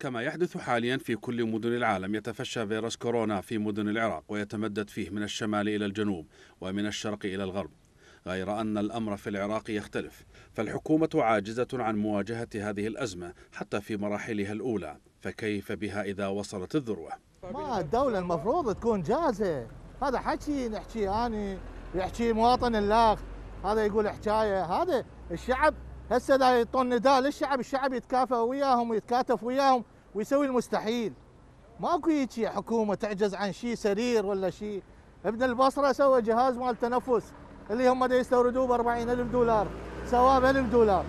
كما يحدث حاليا في كل مدن العالم يتفشى فيروس كورونا في مدن العراق ويتمدد فيه من الشمال إلى الجنوب ومن الشرق إلى الغرب غير أن الأمر في العراق يختلف فالحكومة عاجزة عن مواجهة هذه الأزمة حتى في مراحلها الأولى فكيف بها إذا وصلت الذروة ما الدولة المفروض تكون جاهزة هذا حكي نحكي أنا يعني، يحكي مواطن الله هذا يقول حكاية هذا الشعب هسه دا يعطون نداء للشعب الشعب يتكافئ وياهم ويتكاتف وياهم ويسوي المستحيل ماكو هيك حكومه تعجز عن شيء سرير ولا شيء ابن البصره سوى جهاز مال تنفس اللي هم دا يستوردوه ب 40000 دولار سواه ب 1000 دولار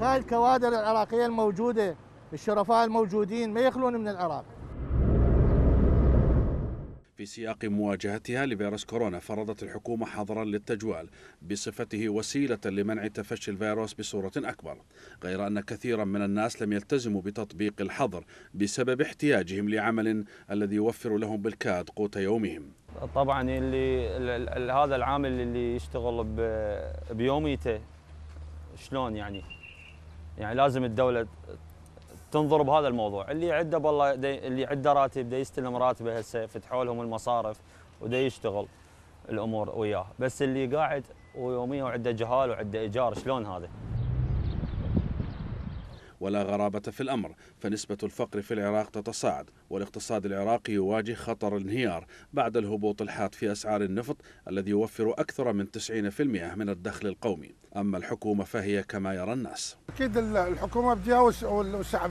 هاي الكوادر العراقيه الموجوده الشرفاء الموجودين ما يخلون من العراق في سياق مواجهتها لفيروس كورونا فرضت الحكومة حظرا للتجوال بصفته وسيلة لمنع تفشي الفيروس بصورة أكبر غير أن كثيرا من الناس لم يلتزموا بتطبيق الحظر بسبب احتياجهم لعمل الذي يوفر لهم بالكاد قوت يومهم طبعا اللي هذا العامل اللي يشتغل بيوميته شلون يعني يعني لازم الدولة تنظر بهذا الموضوع اللي عنده بالله اللي عنده راتب دا يستلم راتبه هسه فتحوا لهم المصارف ودا يشتغل الامور وياه بس اللي قاعد ويوميا وعنده جهال وعنده ايجار شلون هذا ولا غرابة في الأمر فنسبة الفقر في العراق تتصاعد والاقتصاد العراقي يواجه خطر الانهيار بعد الهبوط الحاد في أسعار النفط الذي يوفر أكثر من 90% من الدخل القومي أما الحكومة فهي كما يرى الناس أكيد الحكومة بجهة والشعب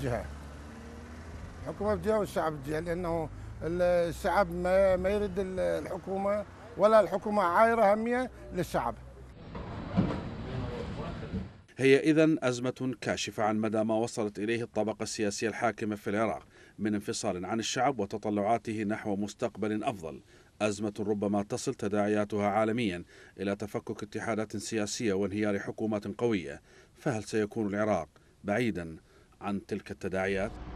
بجهة الحكومة بجهة والشعب بجهة لأنه الشعب ما يريد الحكومة ولا الحكومة عايرة أهمية للشعب هي إذا أزمة كاشفة عن مدى ما وصلت إليه الطبقة السياسية الحاكمة في العراق من انفصال عن الشعب وتطلعاته نحو مستقبل أفضل أزمة ربما تصل تداعياتها عالميا إلى تفكك اتحادات سياسية وانهيار حكومات قوية فهل سيكون العراق بعيدا عن تلك التداعيات؟